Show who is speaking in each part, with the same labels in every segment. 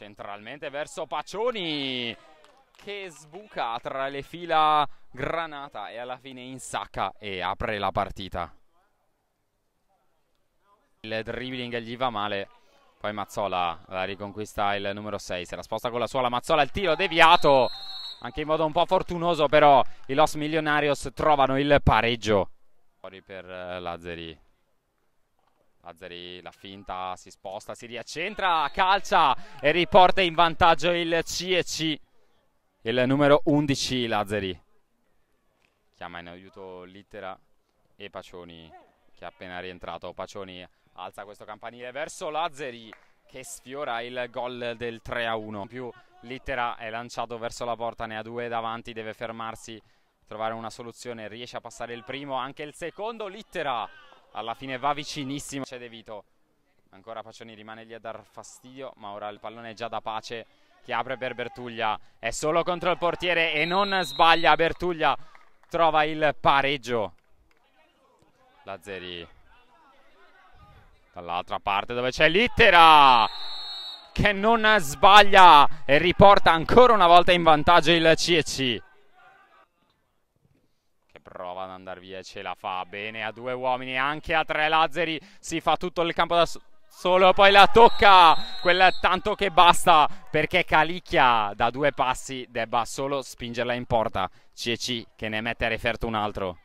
Speaker 1: centralmente verso Pacioni che sbuca tra le fila Granata e alla fine insacca e apre la partita. Il dribbling gli va male, poi Mazzola la riconquista il numero 6, se la sposta con la sua la Mazzola, il tiro deviato, anche in modo un po' fortunoso però i Los Millonarios trovano il pareggio. Fuori per eh, Lazzeri, Lazzari la finta, si sposta, si riaccentra, calcia e riporta in vantaggio il CEC, il numero 11 Lazzari. Chiama in aiuto Littera e Pacioni che è appena rientrato. Pacioni alza questo campanile verso Lazzari che sfiora il gol del 3 a 1. In più Littera è lanciato verso la porta, ne ha due davanti, deve fermarsi, trovare una soluzione, riesce a passare il primo, anche il secondo Littera alla fine va vicinissimo, c'è De Vito, ancora Pacioni rimane lì a dar fastidio, ma ora il pallone è già da pace che apre per Bertuglia, è solo contro il portiere e non sbaglia, Bertuglia trova il pareggio. Lazzeri dall'altra parte dove c'è l'Ittera che non sbaglia e riporta ancora una volta in vantaggio il CEC prova ad andare via e ce la fa bene a due uomini, anche a tre Lazzeri, si fa tutto il campo da solo, poi la tocca, quel tanto che basta perché Calicchia da due passi debba solo spingerla in porta, Ceci che ne mette a referto un altro.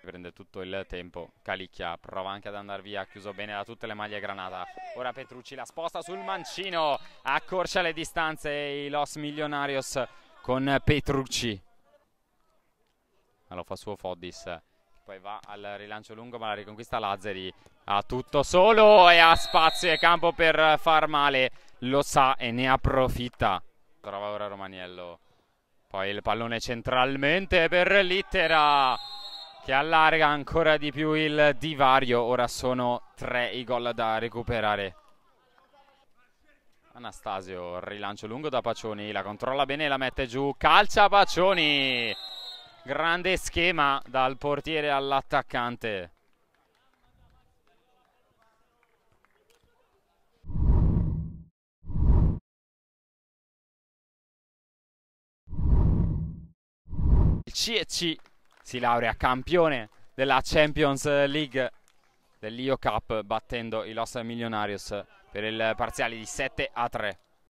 Speaker 1: prende tutto il tempo Calicchia prova anche ad andare via chiuso bene da tutte le maglie Granata ora Petrucci la sposta sul mancino accorcia le distanze i Los Millonarios con Petrucci lo fa suo Foddis poi va al rilancio lungo ma la riconquista Lazzari ha tutto solo e ha spazio e campo per far male lo sa e ne approfitta trova ora Romaniello poi il pallone centralmente per Littera che allarga ancora di più il divario. Ora sono tre i gol da recuperare. Anastasio, rilancio lungo da Pacioni, la controlla bene, e la mette giù, calcia Pacioni. Grande schema dal portiere all'attaccante. Il CEC si laurea campione della Champions League dell'IO Cup battendo i Los Millonarios per il parziale di 7 a 3.